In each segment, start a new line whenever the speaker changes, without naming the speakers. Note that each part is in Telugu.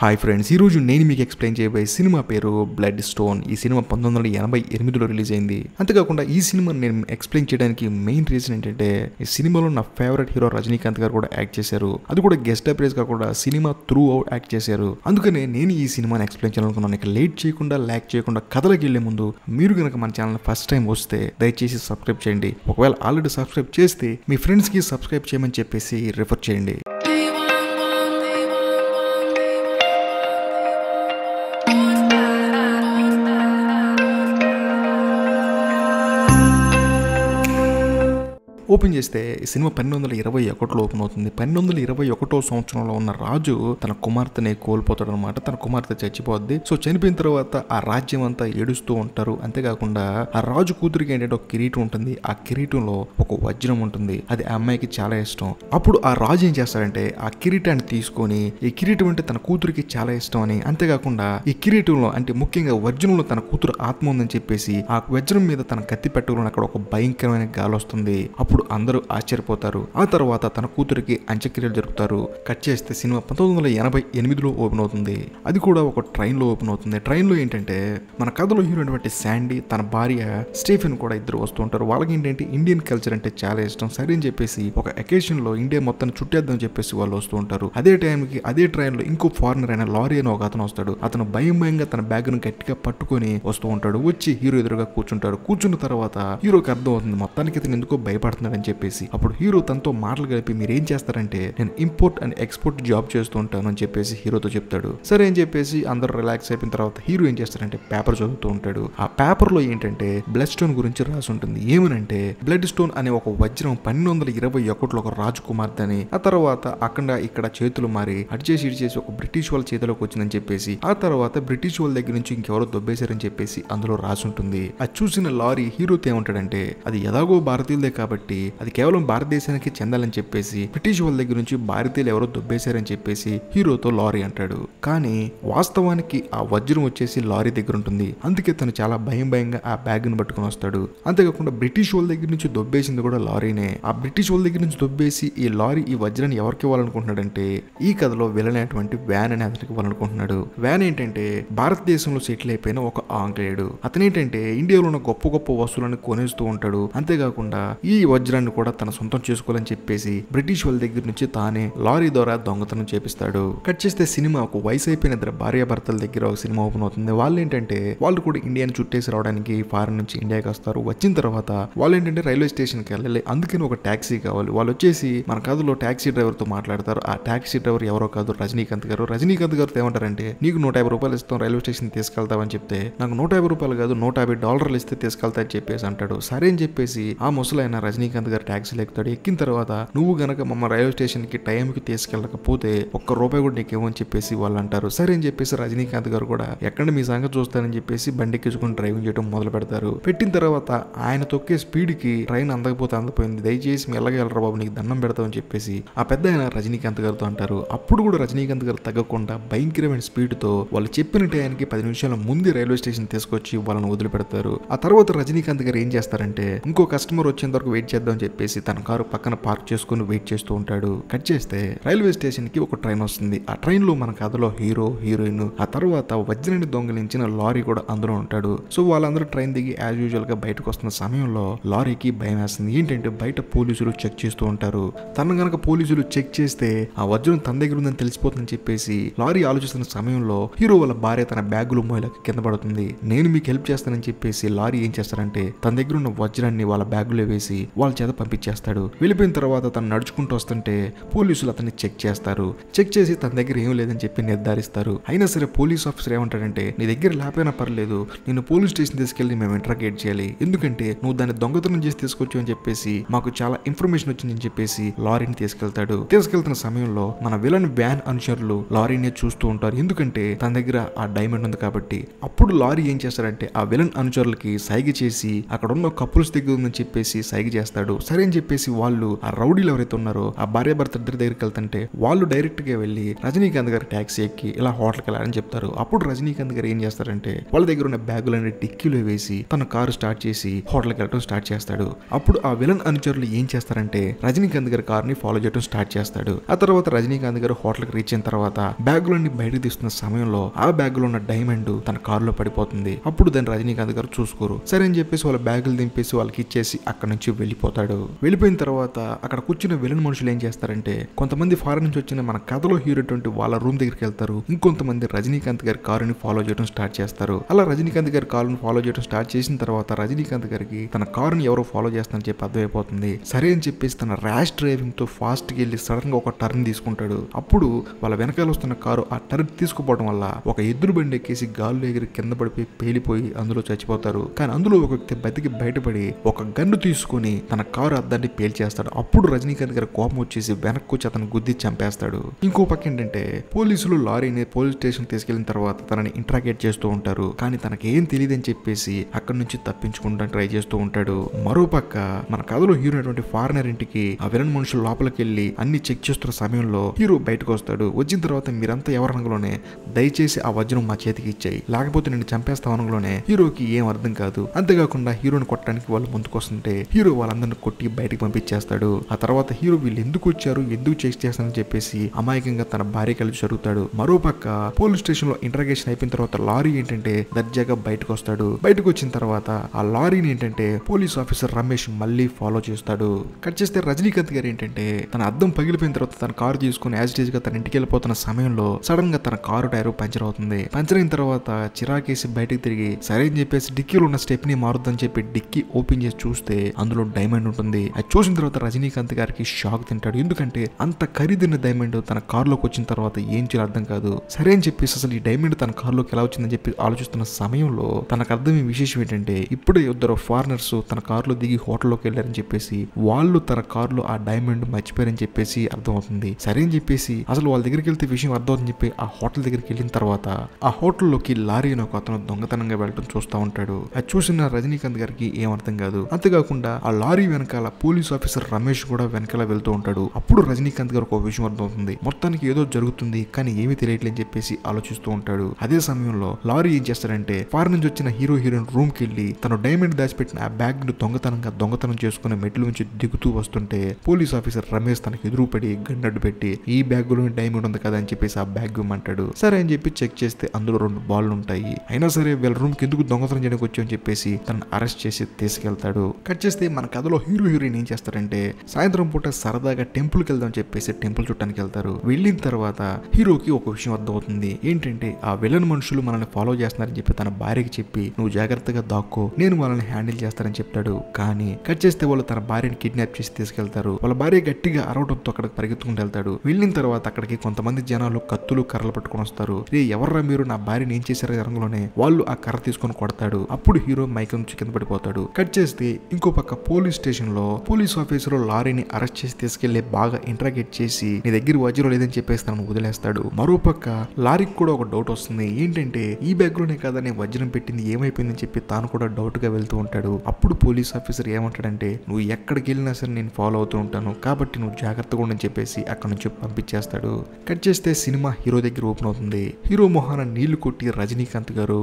హాయ్ ఫ్రెండ్స్ ఈరోజు నేను మీకు ఎక్స్ప్లెయిన్ చేయబోయే సినిమా పేరు బ్లడ్ స్టోన్ ఈ సినిమా పంతొమ్మిది వందల ఎనభై ఎనిమిదిలో రిలీజ్ అయింది అంతేకాకుండా ఈ సినిమా నేను ఎక్స్ప్లెయిన్ చేయడానికి మెయిన్ రీజన్ ఏంటంటే ఈ సినిమాలో నా ఫేవరెట్ హీరో రజనీకాంత్ గారు కూడా యాక్ట్ చేశారు అది కూడా గెస్ట్ అప్రేజ్ కాకుండా సినిమా త్రూ అవుట్ యాక్ట్ చేశారు అందుకనే నేను ఈ సినిమాని ఎక్స్ప్లెయిన్ చేయాలనుకున్నాను ఇక లేట్ చేయకుండా ల్యాక్ చేయకుండా కథలకు వెళ్లే ముందు మీరు కనుక మన ఛానల్ ఫస్ట్ టైం వస్తే దయచేసి సబ్స్క్రైబ్ చేయండి ఒకవేళ ఆల్రెడీ సబ్స్క్రైబ్ చేస్తే మీ ఫ్రెండ్స్కి సబ్స్క్రైబ్ చేయమని చెప్పేసి రిఫర్ చేయండి ఓపెన్ చేస్తే ఈ సినిమా పన్నెండు వందల ఇరవై ఒకటిలో ఓపెన్ అవుతుంది పన్నెండు వందల ఇరవై ఒకటో సంవత్సరంలో ఉన్న రాజు తన కుమార్తెని కోల్పోతాడు అనమాట తన కుమార్తె చచ్చిపోద్ది సో చనిపోయిన తర్వాత ఆ రాజ్యం అంతా ఏడుస్తూ ఉంటారు అంతేకాకుండా ఆ రాజు కూతురికి ఏంటంటే ఒక కిరీటం ఉంటుంది ఆ కిరీటంలో ఒక వజ్రం ఉంటుంది అది ఆ అమ్మాయికి చాలా ఇష్టం అప్పుడు ఆ రాజు ఏం చేస్తాడంటే ఆ కిరీటాన్ని తీసుకొని ఈ కిరీటం అంటే తన కూతురికి చాలా ఇష్టం అని అంతేకాకుండా ఈ కిరీటంలో అంటే ముఖ్యంగా వజ్రంలో తన కూతురు ఆత్మ ఉందని చెప్పేసి ఆ వజ్రం మీద తన కత్తి పెట్టడం అక్కడ ఒక భయంకరమైన గాలి వస్తుంది అప్పుడు అప్పుడు అందరూ ఆశ్చర్యపోతారు ఆ తర్వాత తన కూతురికి అంత్యక్రియలు జరుపుతారు కట్ చేస్తే సినిమా పంతొమ్మిది వందల ఎనభై ఎనిమిదిలో ఓపెన్ అవుతుంది అది కూడా ఒక ట్రైన్ లో ఓపెన్ అవుతుంది ట్రైన్లో ఏంటంటే మన కథలో హీరో అయినటువంటి శాండీ తన భార్య స్టీఫెన్ కూడా ఇద్దరు వస్తూ ఉంటారు వాళ్ళకి ఏంటంటే ఇండియన్ కల్చర్ అంటే చాలా ఇష్టం సరే అని చెప్పేసి ఒక అకేషన్ లో ఇండియా మొత్తాన్ని చుట్టేద్దాం చెప్పేసి వాళ్ళు వస్తూ ఉంటారు అదే టైంకి అదే ట్రైన్లో ఇంకో ఫారినర్ అయిన లారీ అని ఒక అతను వస్తాడు అతను భయం భయంగా తన బ్యాగ్ ను గట్టిగా పట్టుకొని వస్తూ ఉంటాడు వచ్చి హీరో ఎదురుగా కూర్చుంటాడు కూర్చున్న తర్వాత హీరోకి అర్థం అవుతుంది మొత్తానికి అతను ఎందుకో భయపడుతున్నాడు చేస్తున్నారని చెప్పేసి అప్పుడు హీరో తనతో మాటలు కలిపి మీరేం చేస్తారంటే నేను ఇంపోర్ట్ అండ్ ఎక్స్పోర్ట్ జాబ్ చేస్తూ ఉంటాను అని చెప్పేసి హీరోతో చెప్తాడు సరే అని చెప్పేసి అందరూ రిలాక్స్ అయిపోయిన తర్వాత హీరో ఏం చేస్తారంటే పేపర్ చదువుతూ ఉంటాడు ఆ పేపర్ లో ఏంటంటే బ్లడ్ స్టోన్ గురించి రాసి ఉంటుంది ఏమనంటే బ్లడ్ స్టోన్ అనే ఒక వజ్రం పన్నెండు వందల ఇరవై ఒకటిలో ఒక రాజకుమార్తె అని ఆ తర్వాత అక్కడ ఇక్కడ చేతులు మారి చేసి ఇటు చేసి ఒక బ్రిటిష్ వాళ్ళ చేతిలోకి వచ్చిందని చెప్పేసి ఆ తర్వాత బ్రిటిష్ వాళ్ళ దగ్గర నుంచి ఇంకెవరో దొబ్బేశారని చెప్పేసి అందులో రాసి ఉంటుంది అది చూసిన లారీ హీరోతో ఏమంటాడంటే అది ఎలాగో భారతీయులదే కాబట్టి అది కేవలం భారతదేశానికి చెందాలని చెప్పేసి బ్రిటిష్ వాళ్ళ దగ్గర నుంచి భారతీయులు ఎవరో దొబ్బేశారని చెప్పేసి హీరోతో లారీ అంటాడు కానీ వాస్తవానికి ఆ వజ్రం వచ్చేసి లారీ దగ్గర ఉంటుంది అందుకే తను చాలా భయం భయంగా ఆ బ్యాగ్ ను పట్టుకుని వస్తాడు అంతేకాకుండా బ్రిటిష్ వాళ్ళ దగ్గర నుంచి దొబ్బేసింది కూడా లారీనే ఆ బ్రిటిష్ వాళ్ళ దగ్గర నుంచి దొబ్బేసి ఈ లారీ ఈ వజ్రాన్ని ఎవరికి ఇవ్వాలనుకుంటున్నాడంటే ఈ కథలో వెళ్ళినటువంటి వ్యాన్ అనే అతనికి ఇవ్వాలనుకుంటున్నాడు వ్యాన్ ఏంటంటే భారతదేశంలో సెటిల్ అయిపోయిన ఒక ఆంగ్లేయుడు అతనేంటంటే ఇండియాలో ఉన్న గొప్ప గొప్ప వస్తువులను కొనేస్తూ ఉంటాడు అంతేకాకుండా ఈ వజ్రం న్యూజిలాండ్ కూడా తన సొంతం చేసుకోవాలని చెప్పేసి బ్రిటిష్ వాళ్ళ దగ్గర నుంచి తానే లారీ ద్వారా దొంగతనం చేపిస్తాడు కట్ చేస్తే సినిమా ఒక వయసు అయిపోయిన ఇద్దరు భార్యాభర్తల దగ్గర ఒక సినిమా ఓపెన్ అవుతుంది వాళ్ళు ఏంటంటే వాళ్ళు కూడా ఇండియాని చుట్టేసి రావడానికి ఫారెన్ నుంచి ఇండియాకి వస్తారు వచ్చిన తర్వాత వాళ్ళు ఏంటంటే రైల్వే స్టేషన్కి వెళ్ళాలి అందుకని ఒక ట్యాక్సీ కావాలి వాళ్ళు వచ్చేసి మన కథలో ట్యాక్సీ డ్రైవర్తో మాట్లాడతారు ఆ ట్యాక్సీ డ్రైవర్ ఎవరో కాదు రజనీకాంత్ గారు రజనీకాంత్ గారు ఏమంటారంటే నీకు నూట యాభై రూపాయలు ఇస్తాం రైల్వే స్టేషన్ తీసుకెళ్తామని చెప్తే నాకు నూట యాభై రూపాయలు కాదు నూట యాభై డాలర్లు ఇస్తే తీసుకెళ్తా అని చెప్పేసి అంటాడు సరే అని చెప్పేసి ఆ ముసలైన రజనీకాంత్ శ్రీకాంత్ గారు ట్యాక్సీ ఎక్కుతాడు ఎక్కిన తర్వాత నువ్వు గనక మమ్మ రైల్వే స్టేషన్ కి టైంకి తీసుకెళ్ళకపోతే ఒక్క రూపాయి కూడా ఏమని చెప్పేసి వాళ్ళు అంటారు సరే అని చెప్పేసి రజనీకాంత్ గారు కూడా ఎక్కడ మీ సంగతి చూస్తానని చెప్పేసి బండి ఎక్కించుకుని డ్రైవింగ్ చేయడం మొదలు పెడతారు పెట్టిన తర్వాత ఆయన తొక్కే స్పీడ్ కి ట్రైన్ అందకపోతే అందపోయింది దయచేసి మెల్లగెళ్ళరా బాబు నీకు దండం పెడతామని చెప్పేసి ఆ పెద్ద ఆయన రజనీకాంత్ గారితో అంటారు అప్పుడు కూడా రజనీకాంత్ గారు తగ్గకుండా భయంకరమైన స్పీడ్ తో వాళ్ళు చెప్పిన టైంకి పది నిమిషాల ముందు రైల్వే స్టేషన్ తీసుకొచ్చి వాళ్ళని వదిలిపెడతారు ఆ తర్వాత రజనీకాంత్ గారు ఏం చేస్తారంటే ఇంకో కస్టమర్ వచ్చేంత వరకు వెయిట్ చేస్తారు చేద్దాం చెప్పేసి తన కారు పక్కన పార్క్ చేసుకుని వెయిట్ చేస్తూ ఉంటాడు కట్ చేస్తే రైల్వే స్టేషన్ కి ఒక ట్రైన్ వస్తుంది ఆ ట్రైన్ లో మన కథలో హీరో హీరోయిన్ ఆ తర్వాత వజ్రాన్ని దొంగిలించిన లారీ కూడా అందులో ఉంటాడు సో వాళ్ళందరూ ట్రైన్ దిగి యాజ్ యూజువల్ గా బయటకు వస్తున్న సమయంలో లారీకి భయం వేస్తుంది ఏంటంటే బయట పోలీసులు చెక్ చేస్తూ ఉంటారు తను గనక పోలీసులు చెక్ చేస్తే ఆ వజ్రం తన దగ్గర ఉందని తెలిసిపోతుందని చెప్పేసి లారీ ఆలోచిస్తున్న సమయంలో హీరో వాళ్ళ భార్య తన బ్యాగులు మహిళకి కింద పడుతుంది నేను మీకు హెల్ప్ చేస్తానని చెప్పేసి లారీ ఏం చేస్తారంటే తన దగ్గర ఉన్న వజ్రాన్ని వాళ్ళ బ్యాగులో వేసి వాళ్ళ వాళ్ళ చేత పంపించేస్తాడు వెళ్ళిపోయిన తర్వాత తను నడుచుకుంటూ వస్తుంటే పోలీసులు అతన్ని చెక్ చేస్తారు చెక్ చేసి తన దగ్గర ఏం లేదని చెప్పి నిర్ధారిస్తారు అయినా సరే పోలీస్ ఆఫీసర్ ఏమంటాడంటే నీ దగ్గర లేపోయినా పర్లేదు నేను పోలీస్ స్టేషన్ తీసుకెళ్లి మేము ఇంటరాగేట్ చేయాలి ఎందుకంటే నువ్వు దాన్ని దొంగతనం చేసి తీసుకొచ్చు అని చెప్పేసి మాకు చాలా ఇన్ఫర్మేషన్ వచ్చిందని చెప్పేసి లారీని తీసుకెళ్తాడు తీసుకెళ్తున్న సమయంలో మన విలన్ వ్యాన్ అనుచరులు లారీని చూస్తూ ఉంటారు ఎందుకంటే తన దగ్గర ఆ డైమండ్ ఉంది కాబట్టి అప్పుడు లారీ ఏం చేస్తారంటే ఆ విలన్ అనుచరులకి సైగ చేసి అక్కడ ఉన్న కపుల్స్ దగ్గర ఉందని చెప్పేసి సైగ చేస్తాడు చేస్తాడు సరే అని చెప్పేసి వాళ్ళు ఆ రౌడీలు ఎవరైతే ఉన్నారో ఆ భార్య భర్త ఇద్దరి దగ్గరికి వెళ్తుంటే వాళ్ళు డైరెక్ట్ గా వెళ్ళి రజనీకాంత్ గారు ట్యాక్సీ ఎక్కి ఇలా హోటల్కి వెళ్ళాలని చెప్తారు అప్పుడు రజనీకాంత్ గారు ఏం చేస్తారంటే వాళ్ళ దగ్గర ఉన్న బ్యాగులన్నీ టిక్కీలో వేసి తన కారు స్టార్ట్ చేసి హోటల్కి వెళ్ళడం స్టార్ట్ చేస్తాడు అప్పుడు ఆ విలన్ అనుచరులు ఏం చేస్తారంటే రజనీకాంత్ గారి ని ఫాలో చేయడం స్టార్ట్ చేస్తాడు ఆ తర్వాత రజనీకాంత్ గారు హోటల్కి రీచ్ అయిన తర్వాత బ్యాగులన్నీ బయట తీస్తున్న సమయంలో ఆ బ్యాగులో ఉన్న డైమండ్ తన కారులో పడిపోతుంది అప్పుడు దాన్ని రజనీకాంత్ గారు చూసుకోరు సరే అని చెప్పేసి వాళ్ళ బ్యాగులు దింపేసి వాళ్ళకి ఇచ్చేసి అక్కడ నుంచి వెళ్ళిపోతారు వెళ్ళిపోతాడు వెళ్ళిపోయిన తర్వాత అక్కడ కూర్చున్న విలన్ మనుషులు ఏం చేస్తారంటే కొంతమంది ఫారెన్ నుంచి వచ్చిన మన కథలో హీరో వాళ్ళ రూమ్ దగ్గరికి వెళ్తారు ఇంకొంతమంది రజనీకాంత్ గారి కారుని ఫాలో చేయడం స్టార్ట్ చేస్తారు అలా రజనీకాంత్ గారి కారుని ఫాలో చేయడం స్టార్ట్ చేసిన తర్వాత రజనీకాంత్ గారికి తన కారుని ఎవరో ఫాలో చేస్తానని చెప్పి అర్థమైపోతుంది సరే అని చెప్పేసి తన ర్యాష్ డ్రైవింగ్ తో ఫాస్ట్ కి వెళ్ళి సడన్ గా ఒక టర్న్ తీసుకుంటాడు అప్పుడు వాళ్ళ వెనకాల వస్తున్న కారు ఆ టర్న్ తీసుకుపోవడం వల్ల ఒక ఎదురు బండి ఎక్కేసి గాల్లో ఎగిరి కింద పడిపోయి పేలిపోయి అందులో చచ్చిపోతారు కానీ అందులో ఒక వ్యక్తి బతికి బయటపడి ఒక గన్ను తీసుకుని తన తన కారు అద్దాన్ని పేల్చేస్తాడు అప్పుడు రజనీకాంత్ గారి కోపం వచ్చేసి వెనక్కు వచ్చి అతను గుద్ది చంపేస్తాడు ఇంకో పక్క ఏంటంటే పోలీసులు లారీని పోలీస్ స్టేషన్ తీసుకెళ్లిన తర్వాత తనని ఇంట్రాగేట్ చేస్తూ ఉంటారు కానీ తనకేం అని చెప్పేసి అక్కడి నుంచి తప్పించుకుంటాను ట్రై చేస్తూ ఉంటాడు మరోపక్క మన కథలో హీరో అయినటువంటి ఫారినర్ ఇంటికి ఆ విరణ్ మనుషులు లోపలికి వెళ్ళి అన్ని చెక్ చేస్తున్న సమయంలో హీరో బయటకు వస్తాడు వచ్చిన తర్వాత మీరంతా ఎవరనగలోనే దయచేసి ఆ వజ్రం మా చేతికి ఇచ్చాయి లేకపోతే నేను చంపేస్తా అనగలోనే హీరోకి ఏం అర్థం కాదు అంతేకాకుండా హీరోని కొట్టడానికి వాళ్ళు ముందుకు వస్తుంటే హీరో వాళ్ళందరినీ అతను కొట్టి బయటకు పంపించేస్తాడు ఆ తర్వాత హీరో వీళ్ళు ఎందుకు వచ్చారు ఎందుకు చేసి చేస్తానని చెప్పేసి అమాయకంగా తన భార్య కలిసి జరుగుతాడు మరోపక్క పోలీస్ స్టేషన్ లో ఇంటర్గేషన్ అయిపోయిన తర్వాత లారీ ఏంటంటే దర్జాగా బయటకు వస్తాడు బయటకు వచ్చిన తర్వాత ఆ లారీని ఏంటంటే పోలీస్ ఆఫీసర్ రమేష్ మళ్ళీ ఫాలో చేస్తాడు కట్ చేస్తే రజనీకాంత్ గారు ఏంటంటే తన అద్దం పగిలిపోయిన తర్వాత తన కారు తీసుకుని యాజ్ గా తన ఇంటికి వెళ్ళిపోతున్న సమయంలో సడన్ గా తన కారు టైర్ పంచర్ అవుతుంది పంచర్ అయిన తర్వాత చిరాకేసి బయటకు తిరిగి సరే అని చెప్పేసి డిక్కీలో ఉన్న స్టెప్ ని మారుద్దని చెప్పి డిక్కీ ఓపెన్ చేసి చూస్తే అందులో డైమండ్ డైమండ్ ఉంటుంది అది చూసిన తర్వాత రజనీకాంత్ గారికి షాక్ తింటాడు ఎందుకంటే అంత ఖరీదైన డైమండ్ తన కారులోకి వచ్చిన తర్వాత ఏం చేయాలి అర్థం కాదు సరే అని చెప్పేసి అసలు ఈ డైమండ్ తన కారులోకి ఎలా వచ్చిందని చెప్పి ఆలోచిస్తున్న సమయంలో తనకు అర్థమయ్యే విశేషం ఏంటంటే ఇప్పుడే ఇద్దరు ఫారినర్స్ తన కారులో దిగి హోటల్లోకి వెళ్ళారని చెప్పేసి వాళ్ళు తన కారులో ఆ డైమండ్ మర్చిపోయారని చెప్పేసి అర్థమవుతుంది సరే అని చెప్పేసి అసలు వాళ్ళ దగ్గరికి వెళ్తే విషయం అర్థమవుతుంది చెప్పి ఆ హోటల్ దగ్గరికి వెళ్ళిన తర్వాత ఆ హోటల్లోకి లారీ అని ఒక అతను దొంగతనంగా వెళ్ళడం చూస్తూ ఉంటాడు అది చూసిన రజనీకాంత్ గారికి ఏం అర్థం కాదు అంతేకాకుండా ఆ లారీ వెనకాల పోలీస్ ఆఫీసర్ రమేష్ కూడా వెనకాల వెళ్తూ ఉంటాడు అప్పుడు రజనీకాంత్ గారు ఒక విషయం అర్థమవుతుంది మొత్తానికి ఏదో జరుగుతుంది కానీ ఏమీ తెలియట్లేని చెప్పేసి ఆలోచిస్తూ ఉంటాడు అదే సమయంలో లారీ ఏం చేస్తాడంటే ఫార్ నుంచి వచ్చిన హీరో హీరోయిన్ రూమ్ కి వెళ్ళి తను డైమండ్ దాచిపెట్టిన ఆ బ్యాగ్ ను దొంగతనంగా దొంగతనం చేసుకుని మెట్ల నుంచి దిగుతూ వస్తుంటే పోలీస్ ఆఫీసర్ రమేష్ తనకి ఎదురుపడి గండడ్డు పెట్టి ఈ బ్యాగ్ లో డైమండ్ ఉంది కదా అని చెప్పేసి ఆ బ్యాగ్ ఇవ్వమంటాడు సరే అని చెప్పి చెక్ చేస్తే అందులో రెండు బాల్ ఉంటాయి అయినా సరే వీళ్ళ రూమ్ కి ఎందుకు దొంగతనం చేయడానికి వచ్చి అని చెప్పేసి తనను అరెస్ట్ చేసి తీసుకెళ్తాడు కట్ చేస్తే మన కథలో అందులో హీరో హీరోయిన్ ఏం చేస్తారంటే సాయంత్రం పూట సరదాగా టెంపుల్కి వెళ్దాం చెప్పేసి టెంపుల్ చుట్టానికి వెళ్తారు వెళ్ళిన తర్వాత హీరోకి ఒక విషయం అర్థమవుతుంది ఏంటంటే ఆ విలన్ మనుషులు మనల్ని ఫాలో చేస్తున్నారని చెప్పి తన భార్యకి చెప్పి నువ్వు జాగ్రత్తగా దాక్కో నేను వాళ్ళని హ్యాండిల్ చేస్తానని చెప్తాడు కానీ కట్ చేస్తే వాళ్ళు తన భార్యని కిడ్నాప్ చేసి తీసుకెళ్తారు వాళ్ళ భార్య గట్టిగా అరవడంతో అక్కడ పరిగెత్తుకుంటూ వెళ్తాడు వెళ్ళిన తర్వాత అక్కడికి కొంతమంది జనాలు కత్తులు కర్రలు పట్టుకొని వస్తారు రే ఎవర్రా మీరు నా భార్యని ఏం చేశారు రంగంలోనే వాళ్ళు ఆ కర్ర తీసుకొని కొడతాడు అప్పుడు హీరో మైకం చికెన్ కింద పడిపోతాడు కట్ చేస్తే ఇంకో పక్క పోలీస్ స్టేషన్లో పోలీస్ ఆఫీసర్ లారీని అరెస్ట్ చేసి తీసుకెళ్లి బాగా ఇంట్రాగేట్ చేసి నీ దగ్గర వజ్రం లేదని చెప్పేసి తనను వదిలేస్తాడు మరోపక్క లారీకి కూడా ఒక డౌట్ వస్తుంది ఏంటంటే ఈ బ్యాగ్ లోనే కదా నేను వజ్రం పెట్టింది ఏమైపోయిందని చెప్పి తాను కూడా డౌట్ గా వెళ్తూ ఉంటాడు అప్పుడు పోలీస్ ఆఫీసర్ ఏమంటాడంటే నువ్వు ఎక్కడికి వెళ్ళినా సరే నేను ఫాలో అవుతూ ఉంటాను కాబట్టి నువ్వు జాగ్రత్తగా ఉండని చెప్పేసి అక్కడ నుంచి పంపించేస్తాడు కట్ చేస్తే సినిమా హీరో దగ్గర ఓపెన్ అవుతుంది హీరో మొహాన నీళ్లు కొట్టి రజనీకాంత్ గారు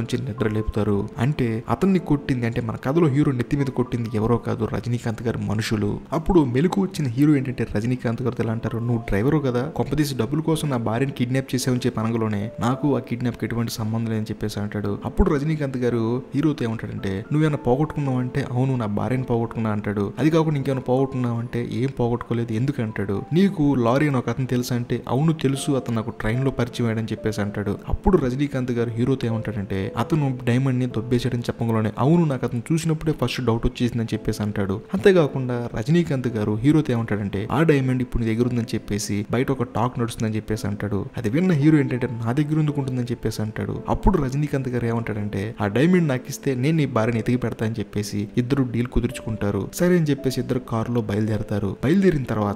నుంచి నిద్ర లేపుతారు అంటే అతన్ని కొట్టింది అంటే మన కథలో హీరో నెత్తి మీద కొట్టింది ఎవరో కాదు కాదు రజనీకాంత్ గారు మనుషులు అప్పుడు మెలకు వచ్చిన హీరో ఏంటంటే రజనీకాంత్ గారు ఎలా అంటారు నువ్వు డ్రైవరు కదా కొంపదీసి డబ్బుల కోసం నా భార్యని కిడ్నాప్ చేసావని చెప్పి అనగలోనే నాకు ఆ కిడ్నాప్ ఎటువంటి సంబంధం లేదని చెప్పేసి అంటాడు అప్పుడు రజనీకాంత్ గారు హీరోతో ఏమంటాడంటే నువ్వేమైనా పోగొట్టుకున్నావు అంటే అవును నా భార్యని పోగొట్టుకున్నా అంటాడు అది కాకుండా ఇంకేమైనా పోగొట్టుకున్నావు అంటే ఏం పోగొట్టుకోలేదు ఎందుకు అంటాడు నీకు లారీ అని ఒక అతను తెలుసా అంటే అవును తెలుసు అతను నాకు ట్రైన్ లో పరిచయం అయ్యాడని చెప్పేసి అంటాడు అప్పుడు రజనీకాంత్ గారు హీరోతో ఏమంటాడంటే అతను డైమండ్ ని దొబ్బేసాడని చెప్పడంలోనే అవును నాకు అతను చూసినప్పుడే ఫస్ట్ డౌట్ వచ్చేసిందని చెప్పేసి అంటాడు అంతేకాకుండా రజనీకాంత్ గారు హీరోతో ఏమంటాడంటే ఆ డైమండ్ ఇప్పుడు నీ దగ్గర ఉందని చెప్పేసి బయట ఒక టాక్ నడుస్తుందని చెప్పేసి అంటాడు అది విన్న హీరో ఏంటంటే నా దగ్గర ఉంటుందని చెప్పేసి అంటాడు అప్పుడు రజనీకాంత్ గారు ఏమంటాడంటే ఆ డైమండ్ నాకు ఇస్తే నేను నీ భార్యని ఎతికి పెడతా అని చెప్పేసి ఇద్దరు డీల్ కుదుర్చుకుంటారు సరే అని చెప్పేసి ఇద్దరు కారులో బయలుదేరతారు బయలుదేరిన తర్వాత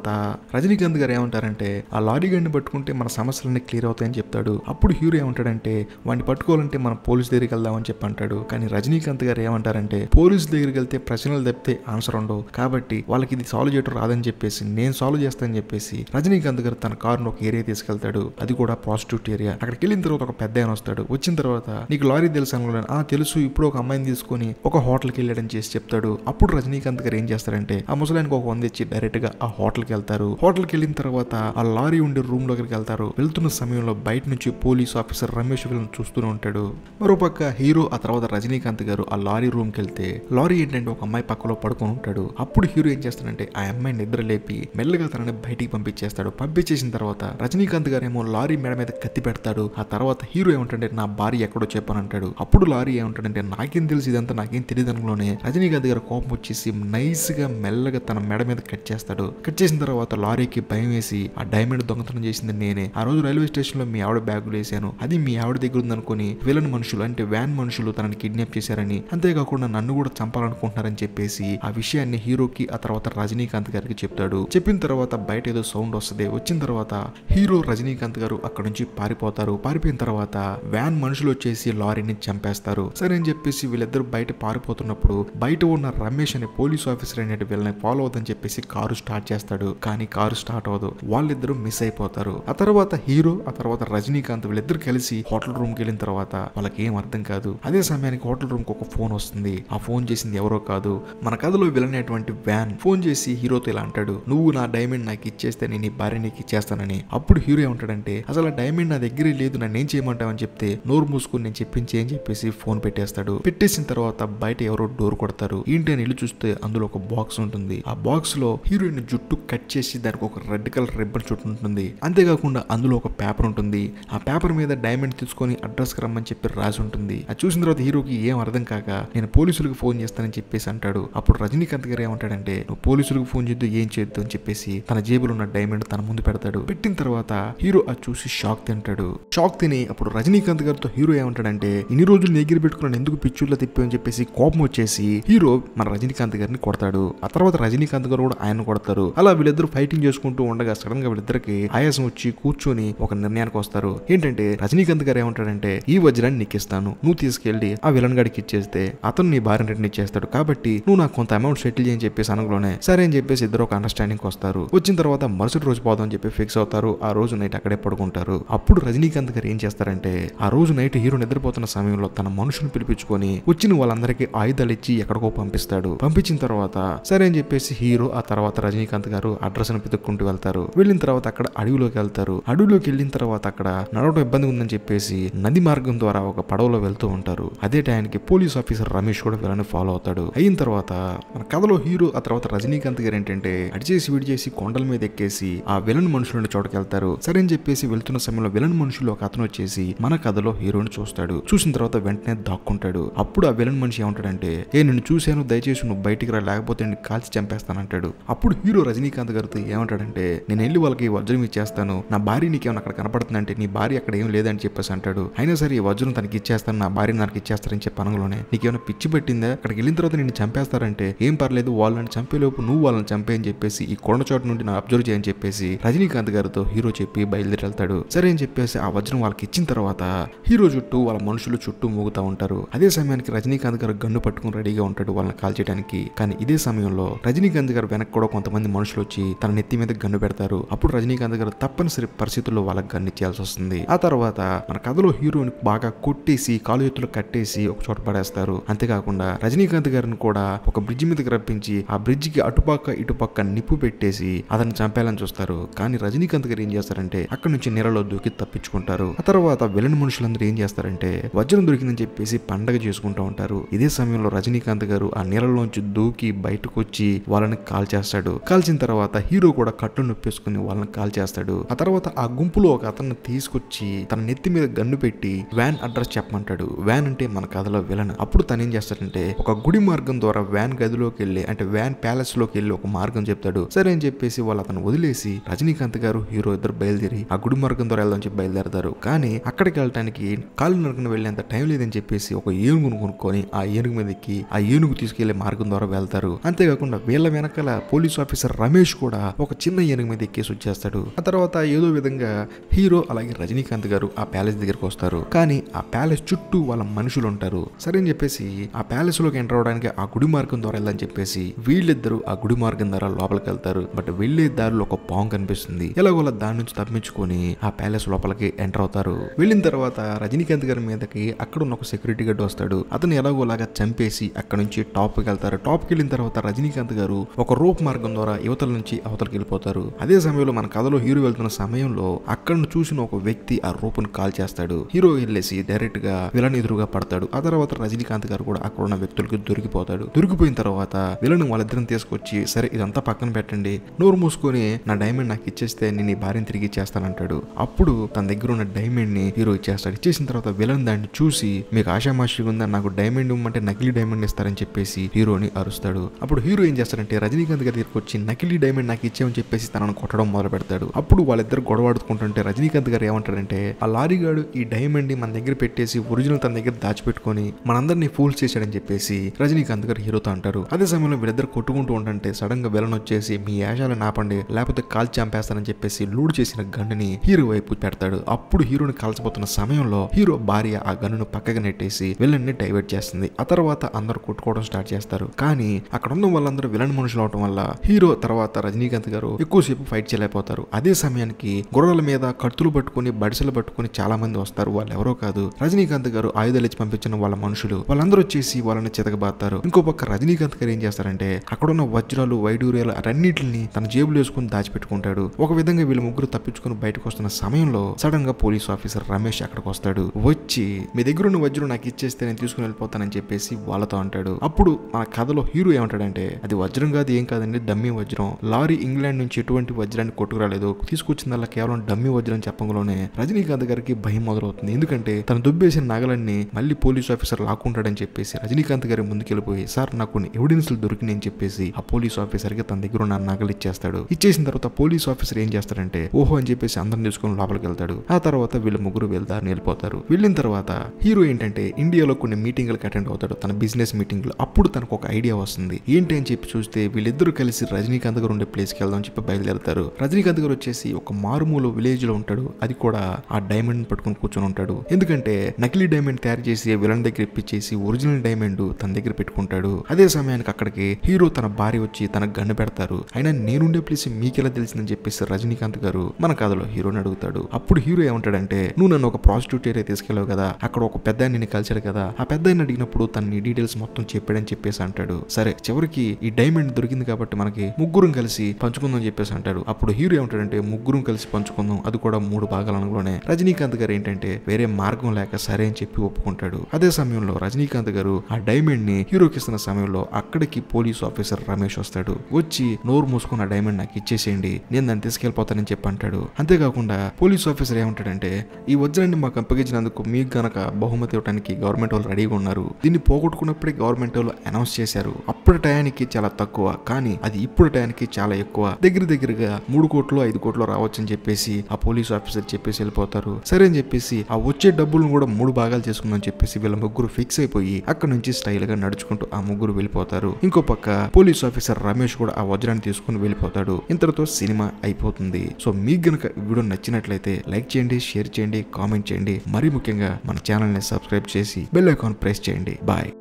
రజనీకాంత్ గారు ఏమంటారంటే ఆ లారీ గడిని పట్టుకుంటే మన సమస్యలన్నీ క్లియర్ అవుతాయని చెప్తాడు అప్పుడు హీరో ఏమంటాడంటే వాడిని పట్టుకోవాలంటే మనం పోలీస్ దగ్గరికి వెళ్దామని చెప్పి అంటాడు కానీ రజనీకాంత్ గారు ఏమంటారంటే పోలీస్ దగ్గరికి వెళ్తే ప్రశ్నలు తప్పితే ఆన్సర్ ఉండవు కాబట్టి వాళ్ళకి ఇది సాల్వ్ చేయడం రాదని చెప్పేసి నేను సాల్వ్ చేస్తానని చెప్పేసి రజనీకాంత్ గారు తన కారును ఒక ఏరియా తీసుకెళ్తాడు అది కూడా ప్రాస్టిట్యూట్ ఏరియా అక్కడికి వెళ్ళిన తర్వాత ఒక పెద్ద ఆయన వస్తాడు వచ్చిన తర్వాత నీకు లారీ తెలుసు అనుకున్నాను ఆ తెలుసు ఇప్పుడు ఒక అమ్మాయిని తీసుకొని ఒక హోటల్కి వెళ్ళాడని చేసి చెప్తాడు అప్పుడు రజనీకాంత్ గారు ఏం చేస్తారంటే ఆ ముసలానికి ఒక వంద ఇచ్చి డైరెక్ట్ గా ఆ హోటల్కి వెళ్తారు హోటల్కి వెళ్ళిన తర్వాత ఆ లారీ ఉండే రూమ్ లోకి వెళ్తారు వెళ్తున్న సమయంలో బయట నుంచి పోలీస్ ఆఫీసర్ రమేష్ వీళ్ళని చూస్తూనే ఉంటాడు మరోపక్క హీరో ఆ తర్వాత రజనీకాంత్ గారు ఆ లారీ రూమ్ కి వెళ్తే లారీ ఏంటంటే ఒక అమ్మాయి పక్కలో పడు పడుకొని ఉంటాడు అప్పుడు హీరో ఏం చేస్తాడంటే ఆ అమ్మాయిని నిద్ర లేపి మెల్లగా తనని బయటికి పంపించేస్తాడు పంపించేసిన తర్వాత రజనీకాంత్ గారేమో లారీ మెడ మీద కత్తి పెడతాడు ఆ తర్వాత హీరో ఏమంటాడంటే నా భార్య ఎక్కడో అంటాడు అప్పుడు లారీ ఏమంటాడంటే నాకేం తెలుసు ఇదంతా నాకేం తెలియదు అనుకులోనే రజనీకాంత్ గారు కోపం వచ్చేసి నైస్ గా మెల్లగా తన మెడ మీద కట్ చేస్తాడు కట్ చేసిన తర్వాత లారీకి భయం వేసి ఆ డైమండ్ దొంగతనం చేసింది నేనే ఆ రోజు రైల్వే స్టేషన్ లో మీ ఆవిడ బ్యాగ్ వేసాను అది మీ ఆవిడ దగ్గర ఉందనుకుని విలన్ మనుషులు అంటే వ్యాన్ మనుషులు తనని కిడ్నాప్ చేశారని అంతేకాకుండా నన్ను కూడా చంపాలనుకుంటున్నారని చెప్పేసి ఆ విషయాన్ని హీరోకి ఆ తర్వాత రజనీకాంత్ గారికి చెప్తాడు చెప్పిన తర్వాత బయట ఏదో సౌండ్ వస్తుంది వచ్చిన తర్వాత హీరో రజనీకాంత్ గారు అక్కడ నుంచి పారిపోతారు పారిపోయిన తర్వాత వ్యాన్ మనుషులు వచ్చేసి లారీని చంపేస్తారు సరే అని చెప్పేసి వీళ్ళిద్దరు బయట పారిపోతున్నప్పుడు బయట ఉన్న రమేష్ అనే పోలీస్ ఆఫీసర్ అనేది వీళ్ళని ఫాలో అవుతుందని చెప్పేసి కారు స్టార్ట్ చేస్తాడు కానీ కారు స్టార్ట్ అవ్వదు వాళ్ళిద్దరూ మిస్ అయిపోతారు ఆ తర్వాత హీరో ఆ తర్వాత రజనీకాంత్ వీళ్ళిద్దరు కలిసి హోటల్ రూమ్ కి వెళ్ళిన తర్వాత వాళ్ళకి ఏం అర్థం కాదు అదే సమయానికి హోటల్ రూమ్ కు ఒక ఫోన్ వస్తుంది ఆ ఫోన్ చేసింది ఎవరో కాదు మన కథ కథలో విలనేటువంటి వ్యాన్ ఫోన్ చేసి హీరోతో ఇలా అంటాడు నువ్వు నా డైమండ్ నాకు ఇచ్చేస్తే నేను ఈ భార్య నీకు ఇచ్చేస్తానని అప్పుడు హీరో ఏమంటాడంటే అసలు ఆ డైమండ్ నా దగ్గరే లేదు నన్ను ఏం చేయమంటావని చెప్తే నోరు మూసుకుని నేను చెప్పించే అని చెప్పేసి ఫోన్ పెట్టేస్తాడు పెట్టేసిన తర్వాత బయట ఎవరో డోర్ కొడతారు ఏంటి అని ఇల్లు చూస్తే అందులో ఒక బాక్స్ ఉంటుంది ఆ బాక్స్ లో హీరోయిన్ జుట్టు కట్ చేసి దానికి ఒక రెడ్ కలర్ రిబ్బన్ చుట్టూ ఉంటుంది అంతేకాకుండా అందులో ఒక పేపర్ ఉంటుంది ఆ పేపర్ మీద డైమండ్ తీసుకొని అడ్రస్ రమ్మని చెప్పి రాసి ఉంటుంది అది చూసిన తర్వాత హీరోకి ఏం అర్థం కాక నేను పోలీసులకు ఫోన్ చేస్తానని చెప్పేసి అంటాడు అప్పుడు రజనీకాంత్ గారు ఏమంటాడంటే నువ్వు పోలీసులకు ఫోన్ చేద్దు ఏం చేద్దు అని చెప్పేసి తన జేబులో ఉన్న డైమండ్ తన ముందు పెడతాడు పెట్టిన తర్వాత హీరో అది చూసి షాక్ తింటాడు షాక్ తిని అప్పుడు రజనీకాంత్ గారితో హీరో ఏమంటాడంటే ఇన్ని రోజులు దగ్గర పెట్టుకున్నాను ఎందుకు పిచ్చుర్లో తిప్పావు అని చెప్పేసి కోపం వచ్చేసి హీరో మన రజనీకాంత్ గారిని కొడతాడు ఆ తర్వాత రజనీకాంత్ గారు కూడా ఆయన కొడతారు అలా వీళ్ళిద్దరు ఫైటింగ్ చేసుకుంటూ ఉండగా సడన్ గా వీళ్ళిద్దరికి ఆయాసం వచ్చి కూర్చొని ఒక నిర్ణయానికి వస్తారు ఏంటంటే రజనీకాంత్ గారు ఏమంటాడంటే ఈ వజ్రాన్ని నీకిస్తాను నువ్వు తీసుకెళ్లి ఆ విలన్ గడికి ఇచ్చేస్తే అతను నీ భార్యని రిటర్న్ ఇచ్చేస్తాడు కాబట్టి నువ్వు నాకు కొంత అమౌంట్ సెటిల్ చేయని చెప్పేసి అనగలోనే సరే అని చెప్పేసి ఇద్దరు ఒక అండర్స్టాండింగ్ వస్తారు వచ్చిన తర్వాత మరుసటి రోజు పోదాం అని చెప్పి ఫిక్స్ అవుతారు ఆ రోజు నైట్ అక్కడే పడుకుంటారు అప్పుడు రజనీకాంత్ గారు ఏం చేస్తారంటే ఆ రోజు నైట్ హీరో నిద్రపోతున్న సమయంలో తన మనుషులు పిలిపించుకొని వచ్చిన వాళ్ళందరికీ ఆయుధాలు ఇచ్చి ఎక్కడికో పంపిస్తాడు పంపించిన తర్వాత సరే అని చెప్పేసి హీరో ఆ తర్వాత రజనీకాంత్ గారు అడ్రస్ ను పితుక్కుంటూ వెళ్తారు వెళ్ళిన తర్వాత అక్కడ అడవిలోకి వెళ్తారు అడవిలోకి వెళ్ళిన తర్వాత అక్కడ నడవడం ఇబ్బంది ఉందని చెప్పేసి నది మార్గం ద్వారా ఒక పడవలో వెళ్తూ ఉంటారు అదే టైంకి పోలీస్ ఆఫీసర్ రమేష్ కూడా వీళ్ళని ఫాలో అవుతాడు అయిన తర్వాత మన కథలో హీరో ఆ తర్వాత రజనీకాంత్ గారు ఏంటంటే అడిచేసి విడిచేసి కొండల మీద ఎక్కేసి ఆ విలన్ మనుషులను చోటకి వెళ్తారు సరే అని చెప్పేసి వెళ్తున్న సమయంలో విలన్ మనుషులు ఒక అతను వచ్చేసి మన కథలో హీరోని చూస్తాడు చూసిన తర్వాత వెంటనే దాక్కుంటాడు అప్పుడు ఆ విలన్ మనిషి ఏమంటాడంటే ఏ నిన్ను చూశాను దయచేసి నువ్వు బయటికి రా లేకపోతే నేను కాల్చి చంపేస్తానంటాడు అప్పుడు హీరో రజనీకాంత్ గారితో ఏమంటాడంటే నేను వెళ్ళి వాళ్ళకి వజ్రం ఇచ్చేస్తాను నా భార్య నీకేమైనా అక్కడ కనపడుతుందంటే నీ భార్య అక్కడ ఏం లేదని చెప్పేసి అంటాడు అయినా సరే ఈ వజ్రం తనకి ఇచ్చేస్తాను నా భార్య నాకు ఇచ్చేస్తారని చెప్పి పనంలోనే నీకేమైనా పిచ్చి పెట్టిందా అక్కడికి వెళ్ళిన తర్వాత నేను చంపేస్తారంటే అంటే ఏం పర్లేదు వాళ్ళని చంపేలోపు నువ్వు వాళ్ళని చంపే అని చెప్పేసి ఈ కొండ చోట నుండి నా అబ్జర్వ్ చేయని చెప్పేసి రజనీకాంత్ గారితో హీరో చెప్పి బయలుదేరి వెళ్తాడు సరే అని చెప్పేసి ఆ వజ్రం వాళ్ళకి ఇచ్చిన తర్వాత హీరో చుట్టూ వాళ్ళ మనుషులు చుట్టూ మూగుతా ఉంటారు అదే సమయానికి రజనీకాంత్ గారు గన్ను పట్టుకుని రెడీగా ఉంటాడు వాళ్ళని కాల్ చేయడానికి కానీ ఇదే సమయంలో రజనీకాంత్ గారు వెనక్కి కూడా కొంతమంది మనుషులు వచ్చి తన నెత్తి మీద గన్ను పెడతారు అప్పుడు రజనీకాంత్ గారు తప్పనిసరి పరిస్థితుల్లో వాళ్ళకి గన్ను ఇచ్చేయాల్సి వస్తుంది ఆ తర్వాత మన కథలో హీరోని బాగా కొట్టేసి కాలు ఎత్తులు కట్టేసి ఒక చోట పడేస్తారు అంతేకాకుండా రజనీకాంత్ గారిని కూడా ఒక బ్రిడ్జ్ మీదకి రప్పించి ఆ కి అటుపక్క ఇటుపక్క నిప్పు పెట్టేసి అతన్ని చంపేయాలని చూస్తారు కానీ రజనీకాంత్ గారు ఏం చేస్తారంటే అక్కడ నుంచి నీళ్ళలో దూకి తప్పించుకుంటారు ఆ తర్వాత వెళ్ళని మనుషులందరూ ఏం చేస్తారంటే వజ్రం దొరికిందని చెప్పేసి పండగ చేసుకుంటూ ఉంటారు ఇదే సమయంలో రజనీకాంత్ గారు ఆ నీళ్ళలోంచి దూకి బయటకు వచ్చి వాళ్ళని కాల్ చేస్తాడు కాల్చిన తర్వాత హీరో కూడా కట్లు నొప్పేసుకుని వాళ్ళని కాల్ చేస్తాడు ఆ తర్వాత ఆ గుంపులో ఒక అతన్ని తీసుకొచ్చి తన నెత్తి మీద గన్ను పెట్టి వ్యాన్ అడ్రస్ చెప్పమంటాడు వ్యాన్ అంటే మన కథలో విలన్ అప్పుడు తను ఏం చేస్తాడంటే ఒక గుడి మార్గం ద్వారా వ్యాన్ గదిలోకి వెళ్ళి అంటే వ్యాన్ లోకి వెళ్ళి ఒక మార్గం చెప్తాడు సరే అని చెప్పేసి వాళ్ళు అతను వదిలేసి రజనీకాంత్ గారు హీరో ఇద్దరు బయలుదేరి ఆ గుడి మార్గం ద్వారా వెళ్దాం చెప్పి బయలుదేరతారు కానీ అక్కడికి వెళ్ళడానికి కాలు నరకను వెళ్ళేంత టైం లేదని చెప్పేసి ఒక ఏనుగును కొనుక్కొని ఆ ఏనుగు మీద ఎక్కి ఆ ఏనుగు తీసుకెళ్లే మార్గం ద్వారా వెళ్తారు అంతేకాకుండా వీళ్ళ వెనకాల పోలీస్ ఆఫీసర్ రమేష్ కూడా ఒక చిన్న ఏనుగు మీద ఎక్కేసి వచ్చేస్తాడు ఆ తర్వాత ఏదో విధంగా హీరో అలాగే రజనీకాంత్ గారు ఆ ప్యాలెస్ దగ్గరకు వస్తారు కానీ ఆ ప్యాలెస్ చుట్టూ వాళ్ళ మనుషులు ఉంటారు సరే అని చెప్పేసి ఆ ప్యాలెస్ లోకి ఎంటర్ అవడానికి ఆ గుడి మార్గం ద్వారా ఎవరు వెళ్ళని చెప్పేసి వీళ్ళిద్దరూ ఆ గుడి మార్గం ద్వారా లోపలికి వెళ్తారు బట్ వెళ్ళే దారిలో ఒక పాంగ్ కనిపిస్తుంది ఎలాగోలా దాని నుంచి తప్పించుకొని ఆ ప్యాలెస్ లోపలికి ఎంటర్ అవుతారు వెళ్ళిన తర్వాత రజనీకాంత్ గారి మీదకి అక్కడ ఉన్న ఒక సెక్యూరిటీ గార్డ్ వస్తాడు అతను ఎలాగోలాగా చంపేసి అక్కడ నుంచి టాప్ కి వెళ్తారు టాప్ కి వెళ్ళిన తర్వాత రజనీకాంత్ గారు ఒక రూప్ మార్గం ద్వారా యువతల నుంచి అవతలకి వెళ్ళిపోతారు అదే సమయంలో మన కథలో హీరో వెళ్తున్న సమయంలో అక్కడ చూసిన ఒక వ్యక్తి ఆ రూప్ కాల్ చేస్తాడు హీరో వెళ్ళేసి డైరెక్ట్ గా విలన్ ఎదురుగా పడతాడు ఆ తర్వాత రజనీకాంత్ గారు కూడా అక్కడ ఉన్న వ్యక్తులకి దొరికిపోతాడు దొరికిపోయిన తర్వాత విలను వాళ్ళిద్దరిని తీసుకొచ్చి సరే ఇదంతా పక్కన పెట్టండి నోరు మూసుకొని నా డైమండ్ నాకు ఇచ్చేస్తే నేను ఈ భార్యను తిరిగి ఇచ్చేస్తానంటాడు అప్పుడు తన దగ్గర ఉన్న డైమండ్ ని హీరో ఇచ్చేస్తాడు ఇచ్చేసిన తర్వాత విలన్ దాన్ని చూసి మీకు ఆశామాషిగా ఉందా నాకు డైమండ్ ఇవ్వమంటే నకిలీ డైమండ్ ఇస్తారని చెప్పేసి హీరోని అరుస్తాడు అప్పుడు హీరో ఏం చేస్తాడంటే రజనీకాంత్ గారి దగ్గరకు వచ్చి నకిలీ డైమండ్ నాకు ఇచ్చామని చెప్పేసి తనను కొట్టడం మొదలు పెడతాడు అప్పుడు వాళ్ళిద్దరు గొడవాడుకుంటుంటే రజనీకాంత్ గారు ఏమంటాడంటే ఆ లారీగాడు ఈ డైమండ్ ని మన దగ్గర పెట్టేసి ఒరిజినల్ తన దగ్గర దాచిపెట్టుకొని మనందరినీ ఫూల్స్ చేశాడని చెప్పేసి రజనీకాంత్ గారు హీరోతో అంటారు ఉంటారు అదే సమయంలో వీళ్ళిద్దరు కొట్టుకుంటూ ఉంటుంటే సడన్ గా విలన్ వచ్చేసి మీ యాషాలను ఆపండి లేకపోతే కాల్ చంపేస్తానని చెప్పేసి లూడ్ చేసిన గన్నుని హీరో వైపు పెడతాడు అప్పుడు హీరోని కాల్చిపోతున్న సమయంలో హీరో భార్య ఆ గన్నును పక్కకు నెట్టేసి విలన్ ని డైవర్ట్ చేస్తుంది ఆ తర్వాత అందరూ కొట్టుకోవడం స్టార్ట్ చేస్తారు కానీ అక్కడ ఉన్న వాళ్ళందరూ విలన్ మనుషులు అవడం వల్ల హీరో తర్వాత రజనీకాంత్ గారు ఎక్కువసేపు ఫైట్ చేయలేకపోతారు అదే సమయానికి గొడవల మీద కత్తులు పట్టుకుని బడిసలు పట్టుకుని చాలా మంది వస్తారు వాళ్ళు ఎవరో కాదు రజనీకాంత్ గారు ఆయుధాలు ఇచ్చి పంపించిన వాళ్ళ మనుషులు వాళ్ళందరూ వచ్చేసి వాళ్ళని చితకబాతారు ఇంకో పక్క రజనీ రజనీకాంత్ గారు ఏం చేస్తారంటే అక్కడున్న వజ్రాలు వైడూర్యాలు అన్నింటిని తన జేబులో వేసుకుని దాచిపెట్టుకుంటాడు ఒక విధంగా వీళ్ళ ముగ్గురు తప్పించుకుని బయటకు వస్తున్న సమయంలో సడన్ గా పోలీస్ ఆఫీసర్ రమేష్ అక్కడికి వస్తాడు వచ్చి మీ దగ్గర ఉన్న వజ్రం నాకు ఇచ్చేస్తే నేను తీసుకుని వెళ్ళిపోతానని చెప్పేసి వాళ్ళతో అంటాడు అప్పుడు మన కథలో హీరో ఏమంటాడంటే అది వజ్రం కాదు ఏం కాదండి డమ్మీ వజ్రం లారీ ఇంగ్లాండ్ నుంచి ఎటువంటి వజ్రాన్ని కొట్టుకురాలేదు తీసుకొచ్చిందల్లా కేవలం డమ్మీ వజ్రం చెప్పంలోనే రజనీకాంత్ గారికి భయం మొదలవుతుంది ఎందుకంటే తను దుబ్బేసిన నగలన్నీ మళ్ళీ పోలీస్ ఆఫీసర్ లాక్కుంటాడని చెప్పేసి రజనీకాంత్ గారి ముందుకెళ్ళిపోయి సార్ నాకు కొన్ని ఎవిడెన్స్లు దొరికినాయని చెప్పేసి ఆ పోలీస్ ఆఫీసర్ కి తన దగ్గర ఉన్న నగలు ఇచ్చేస్తాడు ఇచ్చేసిన తర్వాత పోలీస్ ఆఫీసర్ ఏం చేస్తాడంటే ఓహో అని చెప్పేసి అందరిని తీసుకొని లోపలికి వెళ్తాడు ఆ తర్వాత వీళ్ళు ముగ్గురు వెళ్తారు వెళ్ళిపోతారు వెళ్ళిన తర్వాత హీరో ఏంటంటే ఇండియాలో కొన్ని మీటింగ్లకు అటెండ్ అవుతాడు తన బిజినెస్ లో అప్పుడు తనకు ఒక ఐడియా వస్తుంది ఏంటి అని చెప్పి చూస్తే వీళ్ళిద్దరూ కలిసి రజనీకాంత్ గారు ఉండే ప్లేస్ కి వెళ్దాం అని చెప్పి బయలుదేరతారు రజనీకాంత్ గారు వచ్చేసి ఒక మారుమూల విలేజ్ లో ఉంటాడు అది కూడా ఆ డైమండ్ పట్టుకుని కూర్చొని ఉంటాడు ఎందుకంటే నకిలీ డైమండ్ తయారు చేసి విలన్ దగ్గర ఇప్పించేసి ఒరిజినల్ డైమండ్ తన దగ్గర పెట్టుకుంటాడు అదే సమయానికి అక్కడికి హీరో తన భార్య వచ్చి తన గన్ను పెడతారు అయినా నేనుండే ప్లేస్ మీకెలా తెలిసిందని చెప్పేసి రజనీకాంత్ గారు మన కథలో హీరోని అడుగుతాడు అప్పుడు హీరో ఏమంటాడంటే నువ్వు నన్ను ఒక ప్రాస్టిట్యూట్ ఏరియా తీసుకెళ్లావు కదా అక్కడ ఒక పెద్ద నేను కలిశాడు కదా ఆ పెద్ద ఆయన అడిగినప్పుడు తన డీటెయిల్స్ మొత్తం చెప్పాడని చెప్పేసి అంటాడు సరే చివరికి ఈ డైమండ్ దొరికింది కాబట్టి మనకి ముగ్గురం కలిసి పంచుకుందాం చెప్పేసి అంటాడు అప్పుడు హీరో ఏమంటాడంటే ముగ్గురం కలిసి పంచుకుందాం అది కూడా మూడు భాగాలు అనులోనే రజనీకాంత్ గారు ఏంటంటే వేరే మార్గం లేక సరే అని చెప్పి ఒప్పుకుంటాడు అదే సమయంలో రజనీకాంత్ గారు ఆ డైమండ్ ని హీరోకి ఇస్తున్న సమయంలో అక్కడికి పోలీస్ ఆఫీసర్ రమేష్ వస్తాడు వచ్చి నోరు మూసుకున్న డైమండ్ నాకు ఇచ్చేసేయండి నేను దాన్ని తీసుకెళ్ళిపోతానని చెప్పి అంటాడు అంతేకాకుండా పోలీస్ ఆఫీసర్ ఏమంటాడంటే ఈ వజ్రాన్ని మాకు అప్పగించినందుకు మీకు గనక బహుమతి ఇవ్వడానికి గవర్నమెంట్ వాళ్ళు రెడీగా ఉన్నారు దీన్ని పోగొట్టుకున్నప్పుడే గవర్నమెంట్ వాళ్ళు అనౌన్స్ చేశారు అప్పుడు టయానికి చాలా తక్కువ కానీ అది ఇప్పుడు టయానికి చాలా ఎక్కువ దగ్గర దగ్గరగా మూడు కోట్లు ఐదు కోట్లు రావచ్చని చెప్పేసి ఆ పోలీస్ ఆఫీసర్ చెప్పేసి వెళ్ళిపోతారు సరే అని చెప్పేసి ఆ వచ్చే డబ్బులను కూడా మూడు భాగాలు చేసుకుందాం చెప్పేసి వీళ్ళ ముగ్గురు ఫిక్స్ అయిపోయి అక్కడ నుంచి స్టైల్ గా నడుచుకుంటూ ఆ ముగ్గురు వెళ్ళి వెళ్ళిపోతారు ఇంకో పక్క పోలీస్ ఆఫీసర్ రమేష్ కూడా ఆ వజ్రాన్ని తీసుకుని వెళ్ళిపోతాడు ఇంతటితో సినిమా అయిపోతుంది సో మీకు గనక వీడియో నచ్చినట్లయితే లైక్ చేయండి షేర్ చేయండి కామెంట్ చేయండి మరీ ముఖ్యంగా మన ఛానల్ ని సబ్స్క్రైబ్ చేసి బెల్ ఐకాన్ ప్రెస్ చేయండి బాయ్